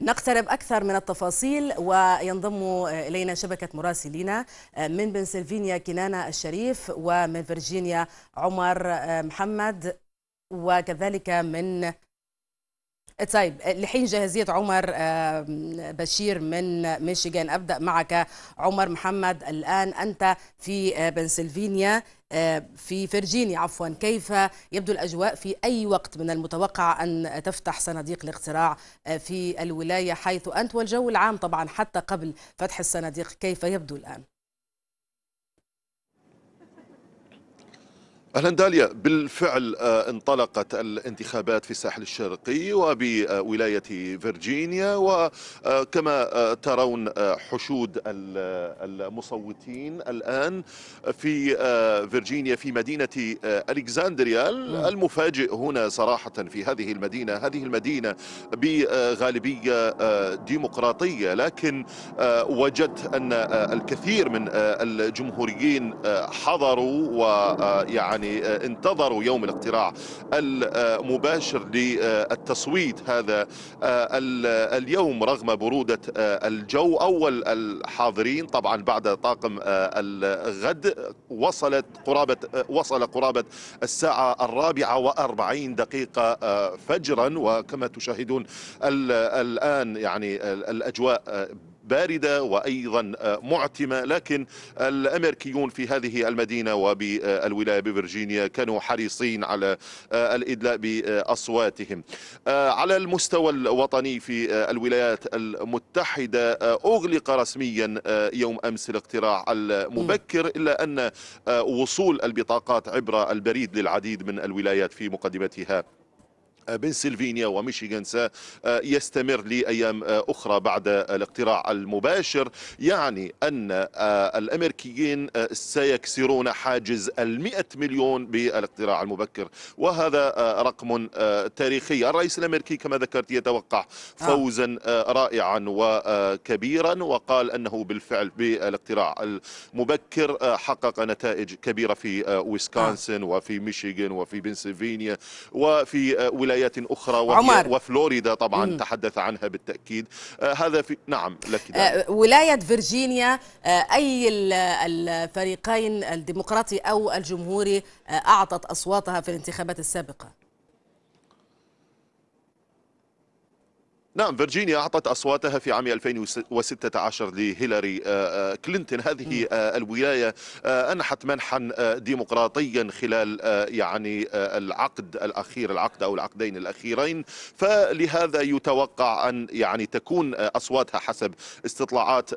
نقترب أكثر من التفاصيل وينضم إلينا شبكة مراسلينا آه، من بنسلفانيا كنانة الشريف ومن فيرجينيا عمر آه، محمد وكذلك من آه، طيب لحين جاهزية عمر بشير من ميشيغان أبدأ معك عمر محمد الآن أنت في بنسلفانيا آه، في فرجينيا عفوا كيف يبدو الأجواء في أي وقت من المتوقع أن تفتح صناديق الاقتراع آه، في الولاية حيث أنت والجو العام طبعا حتى قبل فتح الصناديق كيف يبدو الآن اهلا داليا بالفعل آه، انطلقت الانتخابات في الساحل الشرقي وبولايه فيرجينيا وكما آه، آه، ترون حشود المصوتين الان في فيرجينيا في مدينه الكسندريا المفاجئ هنا صراحه في هذه المدينه هذه المدينه بغالبيه ديمقراطيه لكن وجدت ان الكثير من الجمهوريين حضروا ويعني يعني آه، انتظروا يوم الاقتراع المباشر للتصويت هذا آه، اليوم رغم برودة آه، الجو أول الحاضرين طبعا بعد طاقم الغد وصلت قرابة وصل قرابة الساعة الرابعة وأربعين دقيقة فجرا وكما تشاهدون الآن يعني الأجواء باردة وأيضا آه، معتمة لكن الأمريكيون في هذه المدينة وبالولاية آه، بفرجينيا كانوا حريصين على آه، الإدلاء بأصواتهم على المستوى الوطني في الولايات المتحدة أغلق رسميا يوم أمس الاقتراع المبكر إلا أن وصول البطاقات عبر البريد للعديد من الولايات في مقدمتها بنسلفانيا وميشيغان سيستمر آه، لأيام آه، أخرى بعد الاقتراع المباشر يعني أن آه، الأمريكيين سيكسرون حاجز المئة مليون بالاقتراع المبكر وهذا رقم تاريخي الرئيس الأمريكي كما ذكرت يتوقع فوزا رائعا وكبيرا وقال أنه بالفعل بالاقتراع المبكر حقق نتائج كبيرة في ويسكونسن وفي ميشيغان وفي بنسلفانيا وفي ولايات ولايات أخرى عمر. وفلوريدا طبعا مم. تحدث عنها بالتأكيد آه هذا في نعم لك آه ولاية فيرجينيا آه أي الفريقين الديمقراطي أو الجمهوري آه أعطت أصواتها في الانتخابات السابقة نعم فيرجينيا أعطت أصواتها في عام 2016 لهيلاري آه، آه، كلينتون هذه آه، الولاية أنحت منحا ديمقراطيا خلال يعني العقد الأخير العقد أو العقدين الأخيرين فلهذا يتوقع أن يعني تكون أصواتها حسب استطلاعات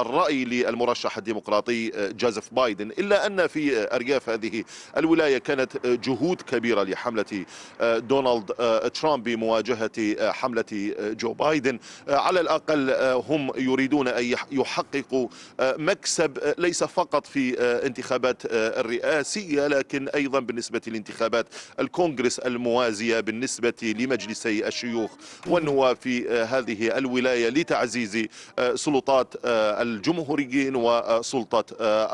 الرأي للمرشح الديمقراطي جوزيف بايدن إلا أن في أرياف هذه الولاية كانت جهود كبيرة لحملة دونالد ترامب بمواجهة حملة جو بايدن آه، على الأقل آه، هم يريدون أن يحققوا آه، مكسب ليس فقط في انتخابات الرئاسية لكن أيضا بالنسبة لانتخابات الكونغرس الموازية بالنسبة لمجلسي الشيوخ والنواب في هذه الولاية لتعزيز سلطات الجمهوريين وسلطة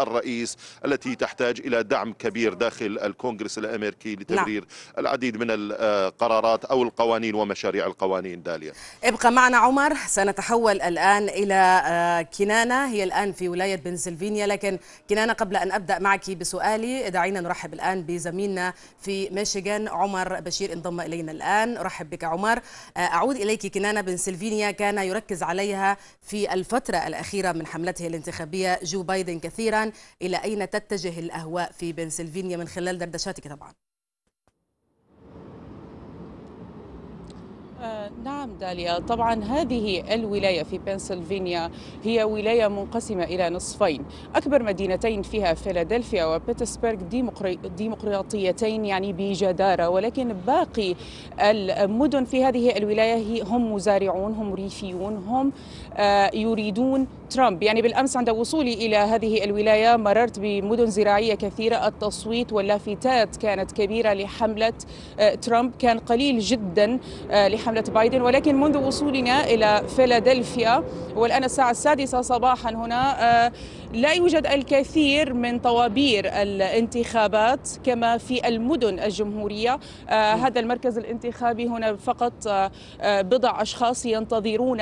الرئيس التي تحتاج إلى دعم كبير داخل الكونغرس الأمريكي لتبرير نعم. العديد من القرارات أو القوانين ومشاريع القوانين داليا ابقى معنا عمر سنتحول الآن إلى آه، كنانة هي الآن في ولاية بنسلفانيا لكن كنانة قبل أن أبدأ معك بسؤالي دعينا نرحب الآن بزميلنا في ميشيغان عمر بشير انضم إلينا الآن أرحب بك عمر آه، أعود إليك كنانة بنسلفانيا كان يركز عليها في الفترة الأخيرة من حملته الانتخابية جو بايدن كثيرا إلى أين تتجه الأهواء في بنسلفانيا من خلال دردشاتك طبعا آه، نعم داليا طبعا هذه الولايه في بنسلفانيا هي ولايه منقسمه الى نصفين اكبر مدينتين فيها فيلادلفيا وبيتسبرغ ديمقراطيتين يعني بجداره ولكن باقي المدن في هذه الولايه هم مزارعون هم ريفيون هم آه، يريدون ترامب يعني بالأمس عند وصولي إلى هذه الولاية مررت بمدن زراعية كثيرة التصويت واللافتات كانت كبيرة لحملة آه، ترامب كان قليل جدا آه، لحملة بايدن ولكن منذ وصولنا إلى فيلادلفيا والآن الساعة السادسة صباحا هنا آه، لا يوجد الكثير من طوابير الانتخابات كما في المدن الجمهورية هذا المركز الانتخابي هنا فقط بضع أشخاص ينتظرون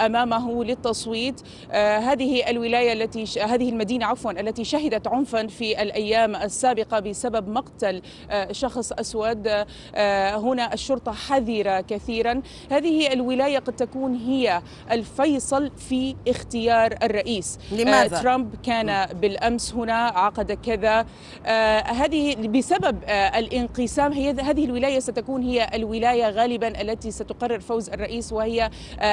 أمامه للتصويت آه، هذه الولاية التي هذه المدينة عفوا التي شهدت عنفا في الأيام السابقة بسبب مقتل آه، شخص أسود آه، هنا الشرطة حذرة كثيرا هذه الولاية قد تكون هي الفيصل في اختيار الرئيس لماذا؟ ترامب كان بالأمس هنا عقد كذا هذه بسبب الانقسام هي هذه الولاية ستكون هي الولاية غالبا التي ستقرر فوز الرئيس وهي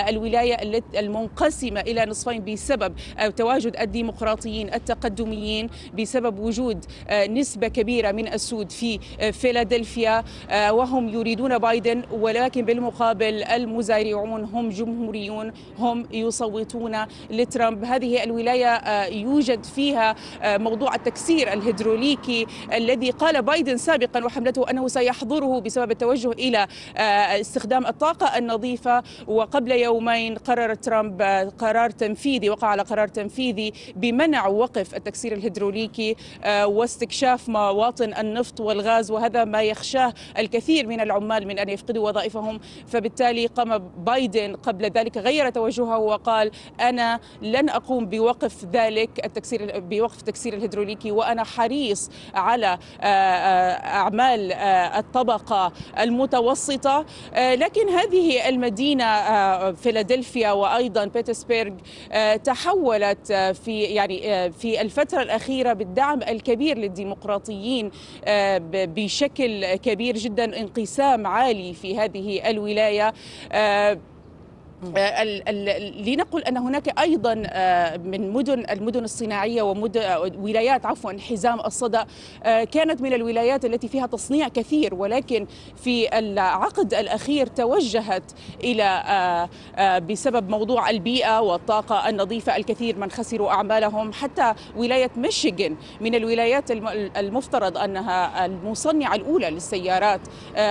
الولاية المنقسمة إلى نصف العاصفين بسبب آه، تواجد الديمقراطيين التقدميين بسبب وجود آه، نسبة كبيرة من السود في آه، فيلادلفيا وهم يريدون بايدن ولكن بالمقابل المزارعون هم جمهوريون هم يصوتون لترامب هذه الولاية يوجد فيها موضوع التكسير الهيدروليكي الذي قال بايدن سابقا وحملته أنه سيحضره بسبب التوجه إلى استخدام الطاقة النظيفة وقبل يومين قرر ترامب قرار تنفيذ تنفيذي وقع على قرار تنفيذي بمنع وقف التكسير الهيدروليكي آه، واستكشاف مواطن النفط والغاز وهذا ما يخشاه الكثير من العمال من ان يفقدوا وظائفهم فبالتالي قام بايدن قبل ذلك غير توجهه وقال انا لن اقوم بوقف ذلك التكسير بوقف التكسير الهيدروليكي وانا حريص على آه، آه، اعمال الطبقه المتوسطه لكن هذه المدينه فيلادلفيا وايضا بيتسبرغ آه، تحولت آه، في يعني آه، في الفترة الأخيرة بالدعم الكبير للديمقراطيين بشكل كبير جدا انقسام عالي في هذه الولاية آه، لنقل ان هناك ايضا آه، من مدن المدن الصناعيه وولايات آه، عفوا حزام الصدى كانت من الولايات التي فيها تصنيع كثير ولكن في العقد الاخير توجهت الى بسبب موضوع البيئه والطاقه النظيفه الكثير من خسروا اعمالهم حتى ولايه ميشيغن من الولايات المفترض انها المصنعه الاولى للسيارات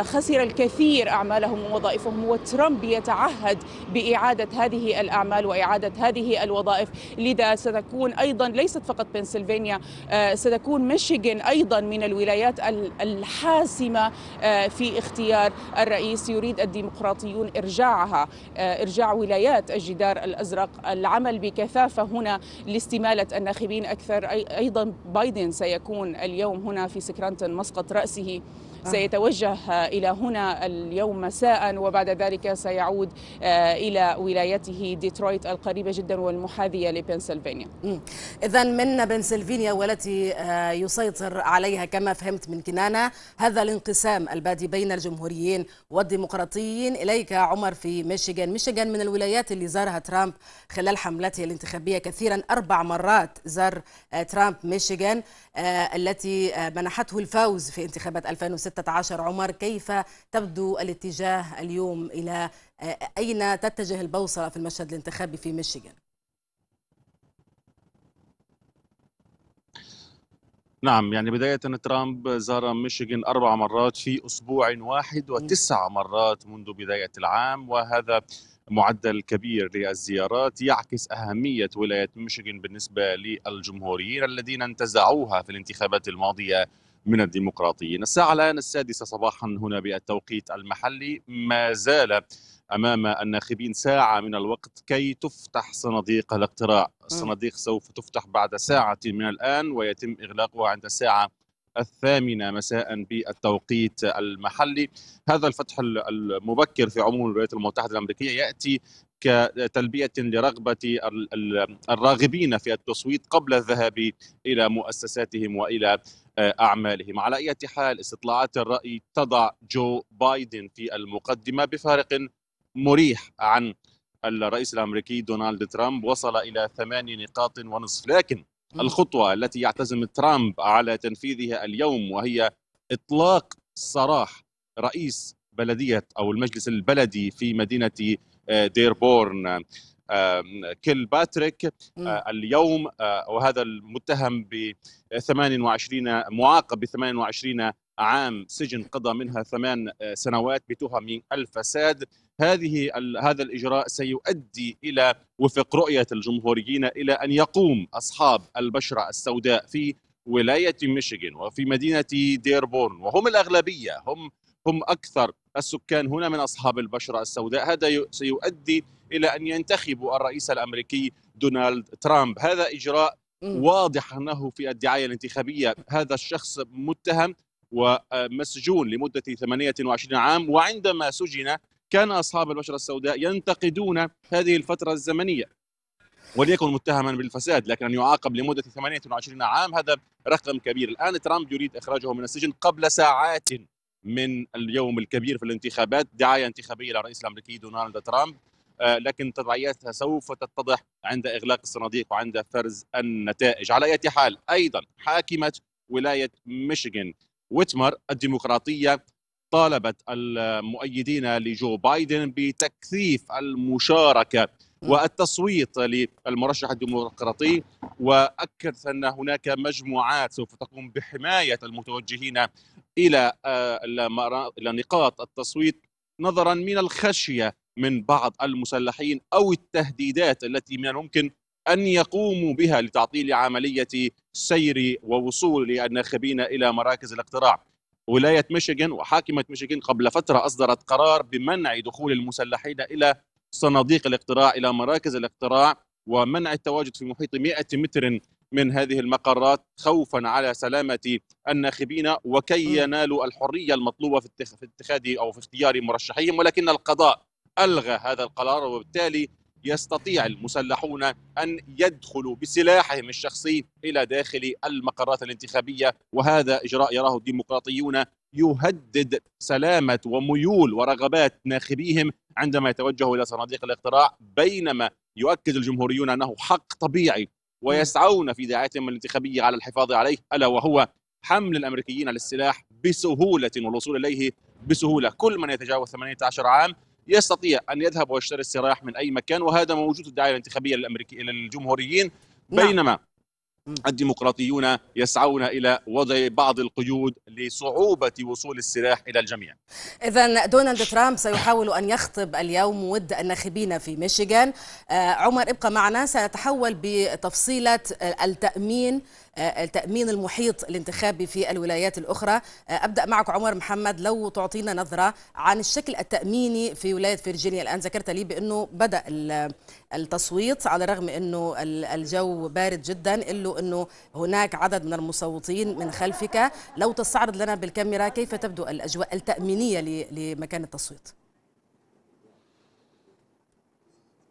خسر الكثير اعمالهم ووظائفهم وترامب يتعهد باعاده هذه الاعمال واعاده هذه الوظائف لذا ستكون ايضا ليست فقط بنسلفانيا آه، ستكون ميشيغان ايضا من الولايات الحاسمه آه، في اختيار الرئيس يريد الديمقراطيون ارجاعها آه، ارجاع ولايات الجدار الازرق العمل بكثافه هنا لاستماله الناخبين اكثر ايضا بايدن سيكون اليوم هنا في سكرانتون مسقط راسه آه. سيتوجه إلى هنا اليوم مساء وبعد ذلك سيعود آه، إلى ولايته ديترويت القريبة جدا والمحاذية لبنسلفانيا إذا من بنسلفانيا والتي آه، يسيطر عليها كما فهمت من كنانة هذا الانقسام البادي بين الجمهوريين والديمقراطيين إليك عمر في ميشيغان ميشيغان من الولايات اللي زارها ترامب خلال حملته الانتخابية كثيرا أربع مرات زار ترامب ميشيغان التي منحته الفوز في انتخابات 2006 16 عمر كيف تبدو الاتجاه اليوم إلى آه، أين تتجه البوصلة في المشهد الانتخابي في ميشيغان نعم يعني بداية ترامب زار ميشيغان أربع مرات في أسبوع واحد وتسع مرات منذ بداية العام وهذا معدل كبير للزيارات يعكس أهمية ولاية ميشيغان بالنسبة للجمهوريين الذين انتزعوها في الانتخابات الماضية من الديمقراطيين الساعة الآن السادسة صباحا هنا بالتوقيت المحلي ما زال امام الناخبين ساعه من الوقت كي تفتح صناديق الاقتراع، الصناديق سوف تفتح بعد ساعه من الان ويتم اغلاقها عند الساعه الثامنة مساء بالتوقيت المحلي هذا الفتح المبكر في عموم الولايات المتحدة الأمريكية يأتي كتلبية لرغبة الراغبين في التصويت قبل الذهاب إلى مؤسساتهم وإلى اعمالهم على اي حال استطلاعات الراي تضع جو بايدن في المقدمه بفارق مريح عن الرئيس الامريكي دونالد ترامب وصل الى ثماني نقاط ونصف لكن الخطوه التي يعتزم ترامب على تنفيذها اليوم وهي اطلاق سراح رئيس بلديه او المجلس البلدي في مدينه آه، ديربورن كيل باتريك آه، اليوم آه، وهذا المتهم ب 28 معاقب ب 28 عام سجن قضى منها ثمان آه، سنوات بتهم الفساد هذه هذا الاجراء سيؤدي الى وفق رؤيه الجمهوريين الى ان يقوم اصحاب البشره السوداء في ولايه ميشيغان وفي مدينه ديربورن وهم الاغلبيه هم هم أكثر السكان هنا من أصحاب البشرة السوداء هذا سيؤدي إلى أن ينتخبوا الرئيس الأمريكي دونالد ترامب هذا إجراء واضح أنه في الدعاية الانتخابية هذا الشخص متهم ومسجون لمدة 28 عام وعندما سجن كان أصحاب البشرة السوداء ينتقدون هذه الفترة الزمنية وليكن متهما بالفساد لكن أن يعاقب لمدة 28 عام هذا رقم كبير الآن ترامب يريد إخراجه من السجن قبل ساعات من اليوم الكبير في الانتخابات دعاية انتخابية للرئيس الأمريكي دونالد ترامب آه، لكن تبعياتها سوف تتضح عند إغلاق الصناديق وعند فرز النتائج على أي حال أيضا حاكمة ولاية ميشيغان ويتمر الديمقراطية طالبت المؤيدين لجو بايدن بتكثيف المشاركة والتصويت للمرشح الديمقراطي واكد ان هناك مجموعات سوف تقوم بحمايه المتوجهين الى آه، الى نقاط التصويت نظرا من الخشيه من بعض المسلحين او التهديدات التي من الممكن ان يقوموا بها لتعطيل عمليه سير ووصول الناخبين الى مراكز الاقتراع. ولايه ميشيغان وحاكمه ميشيغان قبل فتره اصدرت قرار بمنع دخول المسلحين الى صناديق الاقتراع الى مراكز الاقتراع ومنع التواجد في محيط 100 متر من هذه المقرات خوفا على سلامه الناخبين وكي ينالوا الحريه المطلوبه في اتخاذ او في اختيار مرشحهم ولكن القضاء الغى هذا القرار وبالتالي يستطيع المسلحون ان يدخلوا بسلاحهم الشخصي الى داخل المقرات الانتخابيه وهذا اجراء يراه الديمقراطيون يهدد سلامة وميول ورغبات ناخبيهم عندما يتوجهوا إلى صناديق الاقتراع بينما يؤكد الجمهوريون أنه حق طبيعي ويسعون في دعايتهم الانتخابية على الحفاظ عليه ألا وهو حمل الأمريكيين للسلاح بسهولة والوصول إليه بسهولة كل من يتجاوز 18 عام يستطيع أن يذهب ويشتري السلاح من أي مكان وهذا موجود الدعاية الانتخابية للأمريكي للجمهوريين نعم. بينما الديمقراطيون يسعون الى وضع بعض القيود لصعوبه وصول السلاح الى الجميع. اذا دونالد ترامب سيحاول ان يخطب اليوم ود الناخبين في ميشيغان. آه، عمر ابقى معنا سنتحول بتفصيله التامين آه، تأمين المحيط الانتخابي في الولايات الأخرى آه، أبدأ معك عمر محمد لو تعطينا نظرة عن الشكل التأميني في ولاية فيرجينيا الآن ذكرت لي بأنه بدأ التصويت على الرغم أنه الجو بارد جدا إلا أنه هناك عدد من المصوتين من خلفك لو تستعرض لنا بالكاميرا كيف تبدو الأجواء التأمينية لمكان التصويت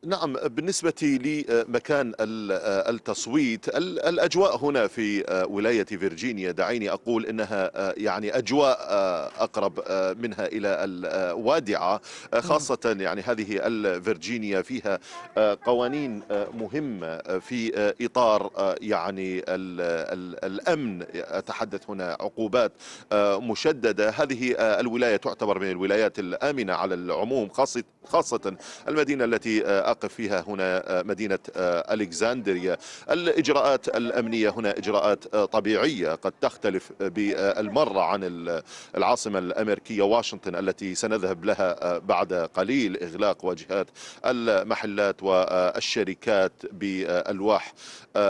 نعم بالنسبة لمكان التصويت الأجواء هنا في ولاية فيرجينيا دعيني أقول إنها يعني أجواء أقرب منها إلى الوادعة خاصة يعني هذه الفيرجينيا فيها قوانين مهمة في إطار يعني الأمن أتحدث هنا عقوبات مشددة هذه الولاية تعتبر من الولايات الآمنة على العموم خاصة المدينة التي تقف فيها هنا آه، مدينة آه، ألكسندريا الإجراءات الأمنية هنا إجراءات آه، طبيعية قد تختلف بالمرة عن العاصمة الأمريكية واشنطن التي سنذهب لها بعد قليل إغلاق واجهات المحلات والشركات بألواح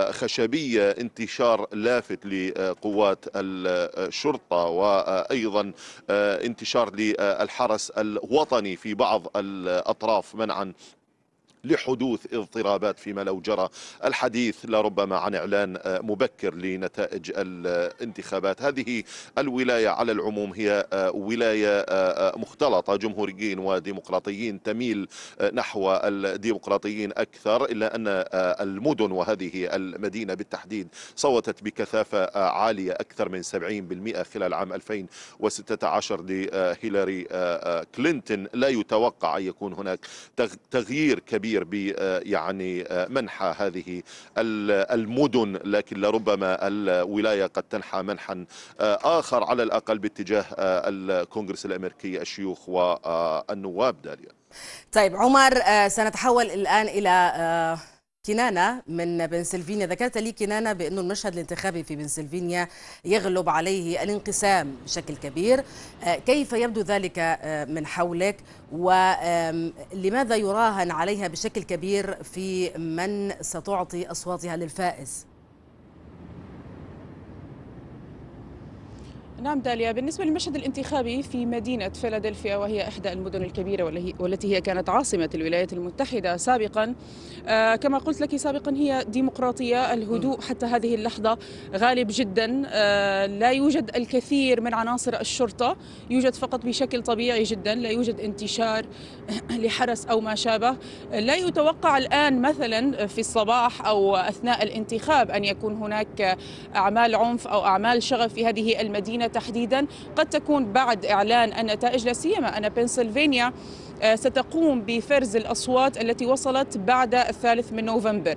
خشبية انتشار لافت لقوات الشرطة وأيضا انتشار للحرس الوطني في بعض الأطراف منعا لحدوث اضطرابات فيما لو جرى الحديث لربما عن إعلان آه، مبكر لنتائج الانتخابات هذه الولاية على العموم هي آه، ولاية آه، مختلطة جمهوريين وديمقراطيين تميل نحو الديمقراطيين أكثر إلا أن المدن وهذه المدينة بالتحديد صوتت بكثافة عالية أكثر من 70% خلال عام 2016 لهيلاري كلينتون لا يتوقع أن يكون هناك تغيير كبير الكثير ب آه، يعني آه، منحى هذه المدن لكن لربما الولايه قد تنحى منحا آه، اخر على الاقل باتجاه الكونغرس الامريكي الشيوخ والنواب داليا طيب عمر سنتحول الان الى كنانة من بنسلفينيا ذكرت لي كنانة بأن المشهد الانتخابي في بنسلفينيا يغلب عليه الانقسام بشكل كبير آه، كيف يبدو ذلك آه، من حولك ولماذا يراهن عليها بشكل كبير في من ستعطي أصواتها للفائز؟ نعم داليا بالنسبة للمشهد الانتخابي في مدينة فيلادلفيا وهي إحدى المدن الكبيرة والتي هي كانت عاصمة الولايات المتحدة سابقا آه كما قلت لك سابقا هي ديمقراطية الهدوء حتى هذه اللحظة غالب جدا آه لا يوجد الكثير من عناصر الشرطة يوجد فقط بشكل طبيعي جدا لا يوجد انتشار لحرس أو ما شابه لا يتوقع الآن مثلا في الصباح أو أثناء الانتخاب أن يكون هناك أعمال عنف أو أعمال شغب في هذه المدينة تحديدا قد تكون بعد إعلان النتائج لا سيما أن بنسلفانيا آه، ستقوم بفرز الأصوات التي وصلت بعد الثالث من نوفمبر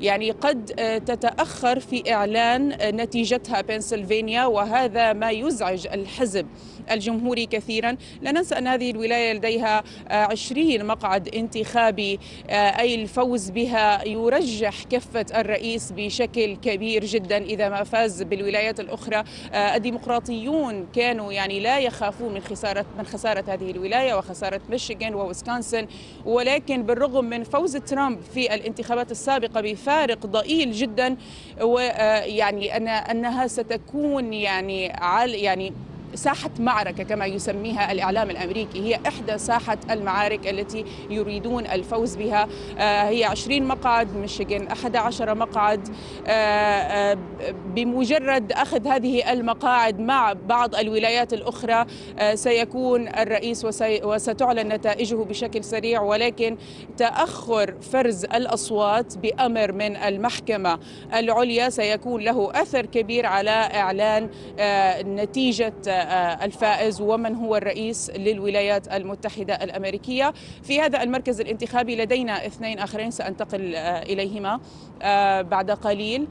يعني قد آه، تتأخر في إعلان آه، نتيجتها بنسلفانيا وهذا ما يزعج الحزب الجمهوري كثيرا لا ننسى أن هذه الولاية لديها 20 آه، مقعد انتخابي آه، أي الفوز بها يرجح كفة الرئيس بشكل كبير جدا إذا ما فاز بالولايات الأخرى آه، الديمقراطيون كانوا يعني لا يخافون من خسارة من خسارة هذه الولاية وخسارة ميشيغان وويسكونسن ولكن بالرغم من فوز ترامب في الانتخابات السابقة بفارق ضئيل جدا ويعني أنها ستكون يعني على يعني ساحة معركة كما يسميها الإعلام الأمريكي هي إحدى ساحة المعارك التي يريدون الفوز بها آه، هي 20 مقعد ميشيغان 11 مقعد آه، آه، بمجرد أخذ هذه المقاعد مع بعض الولايات الأخرى سيكون الرئيس وستعلن نتائجه بشكل سريع ولكن تأخر فرز الأصوات بأمر من المحكمة العليا سيكون له أثر كبير على إعلان نتيجة آه، الفائز ومن هو الرئيس للولايات المتحدة الأمريكية في هذا المركز الانتخابي لدينا اثنين آخرين سأنتقل آه، إليهما آه، بعد قليل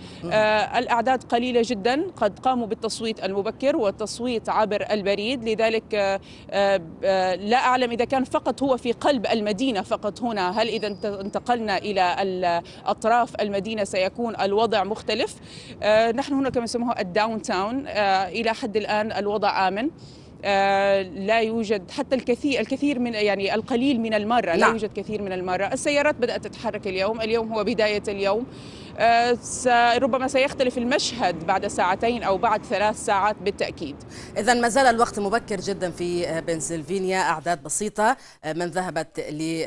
الأعداد قليلة جدا قد قاموا بالتصويت المبكر والتصويت عبر البريد لذلك لا أعلم إذا كان فقط هو في قلب المدينة فقط هنا هل إذا انتقلنا إلى أطراف المدينة سيكون الوضع مختلف نحن هنا كما يسموه الداون تاون إلى حد الآن الوضع آمن آه لا يوجد حتى الكثير الكثير من يعني القليل من المره لا, لا نعم. يوجد كثير من المره السيارات بدات تتحرك اليوم اليوم هو بدايه اليوم آه، ربما سيختلف المشهد بعد ساعتين أو بعد ثلاث ساعات بالتأكيد إذا ما زال الوقت مبكر جدا في بنسلفانيا أعداد بسيطة آه، من ذهبت لي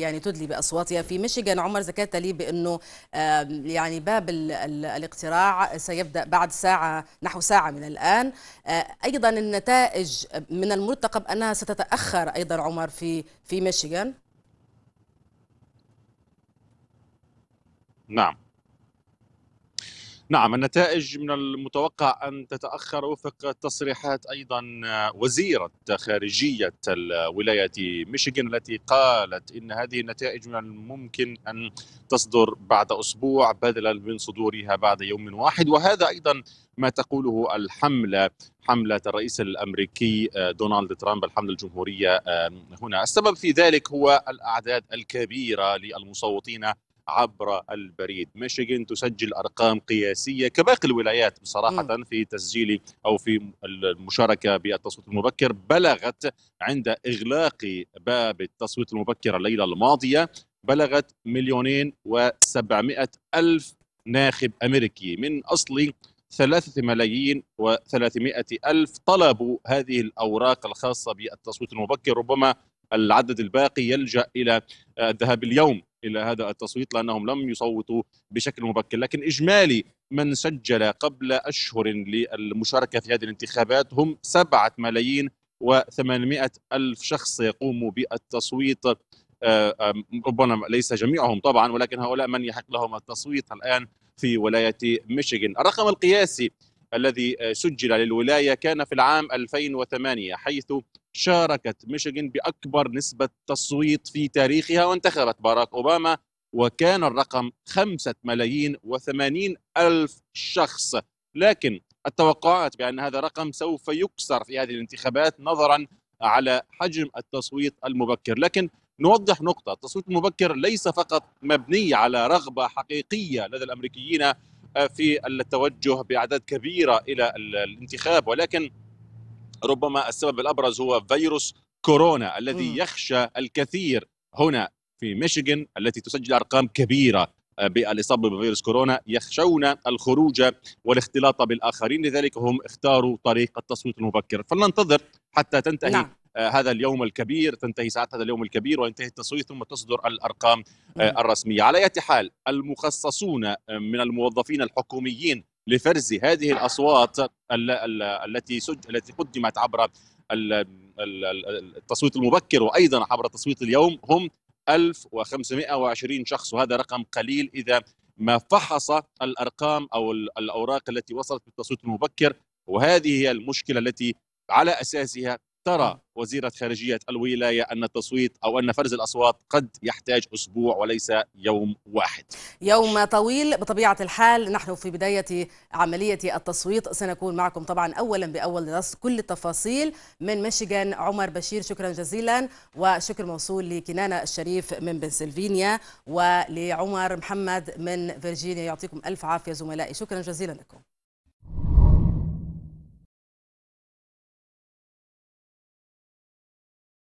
يعني تدلي بأصواتها في ميشيغان عمر زكاة لي بأنه يعني باب الاقتراع سيبدأ بعد ساعة نحو ساعة من الآن آه، أيضا النتائج من المرتقب أنها ستتأخر أيضا عمر في في ميشيغان نعم نعم النتائج من المتوقع أن تتأخر وفق تصريحات أيضا آه، وزيرة خارجية الولايه ميشيغان التي قالت إن هذه النتائج من الممكن أن تصدر بعد أسبوع بدلا من صدورها بعد يوم واحد وهذا أيضا ما تقوله الحملة حملة الرئيس الأمريكي آه، دونالد ترامب الحملة الجمهورية آه، هنا السبب في ذلك هو الأعداد الكبيرة للمصوتين عبر البريد ميشيغان تسجل أرقام قياسية كباقي الولايات بصراحة م. في تسجيل أو في المشاركة بالتصويت المبكر بلغت عند إغلاق باب التصويت المبكر الليلة الماضية بلغت مليونين وسبعمائة ألف ناخب أمريكي من أصل ثلاثة ملايين وثلاثمائة ألف طلبوا هذه الأوراق الخاصة بالتصويت المبكر ربما العدد الباقي يلجأ إلى الذهاب اليوم الى هذا التصويت لانهم لم يصوتوا بشكل مبكر، لكن اجمالي من سجل قبل اشهر للمشاركه في هذه الانتخابات هم 7 ملايين و800 الف شخص يقوموا بالتصويت آه، ربما ليس جميعهم طبعا ولكن هؤلاء من يحق لهم التصويت الان في ولايه ميشيغان، الرقم القياسي الذي آه، سجل للولاية كان في العام 2008 حيث شاركت ميشيغان بأكبر نسبة تصويت في تاريخها وانتخبت باراك أوباما وكان الرقم خمسة ملايين وثمانين ألف شخص لكن التوقعات بأن هذا الرقم سوف يكسر في هذه الانتخابات نظرا على حجم التصويت المبكر لكن نوضح نقطة التصويت المبكر ليس فقط مبني على رغبة حقيقية لدى الأمريكيين في التوجه باعداد كبيره الى الانتخاب ولكن ربما السبب الابرز هو فيروس كورونا الذي يخشى الكثير هنا في ميشيغان التي تسجل ارقام كبيره آه، بالاصابه بفيروس كورونا يخشون الخروج والاختلاط بالاخرين لذلك هم اختاروا طريق التصويت المبكر فلننتظر حتى تنتهي نعم. آه، هذا اليوم الكبير تنتهي ساعات هذا اليوم الكبير وينتهي التصويت ثم تصدر الارقام آه، الرسميه على اي حال المخصصون آه، من الموظفين الحكوميين لفرز هذه الاصوات التي التي قدمت عبر التصويت المبكر وايضا عبر تصويت اليوم هم 1520 شخص وهذا رقم قليل اذا ما فحص الارقام او الاوراق التي وصلت بالتصويت المبكر وهذه هي المشكله التي على اساسها ترى نعم. وزيرة خارجية الولاية أن التصويت أو أن فرز الأصوات قد يحتاج أسبوع وليس يوم واحد يوم طويل بطبيعة الحال نحن في بداية عملية التصويت سنكون معكم طبعا أولا بأول نص كل التفاصيل من ميشيغان عمر بشير شكرا جزيلا وشكر موصول لكنانة الشريف من بنسلفينيا ولعمر محمد من فيرجينيا يعطيكم ألف عافية زملائي شكرا جزيلا لكم